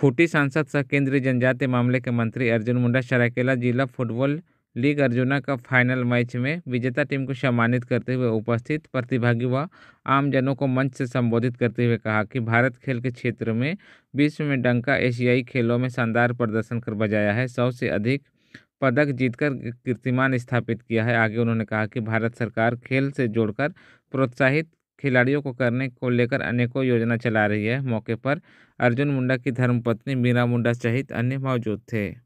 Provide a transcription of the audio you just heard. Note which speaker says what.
Speaker 1: खूंटी सांसद सह केंद्रीय जनजातीय मामले के मंत्री अर्जुन मुंडा सरायकेला जिला फुटबॉल लीग अर्जुना का फाइनल मैच में विजेता टीम को सम्मानित करते हुए उपस्थित प्रतिभागी व आमजनों को मंच से संबोधित करते हुए कहा कि भारत खेल के क्षेत्र में विश्व में डंका एशियाई खेलों में शानदार प्रदर्शन कर बजाया है सौ से अधिक पदक जीतकर कीर्तिमान स्थापित किया है आगे उन्होंने कहा कि भारत सरकार खेल से जोड़कर प्रोत्साहित खिलाड़ियों को करने को लेकर अनेकों योजना चला रही है मौके पर अर्जुन मुंडा की धर्मपत्नी मीरा मुंडा सहित अन्य मौजूद थे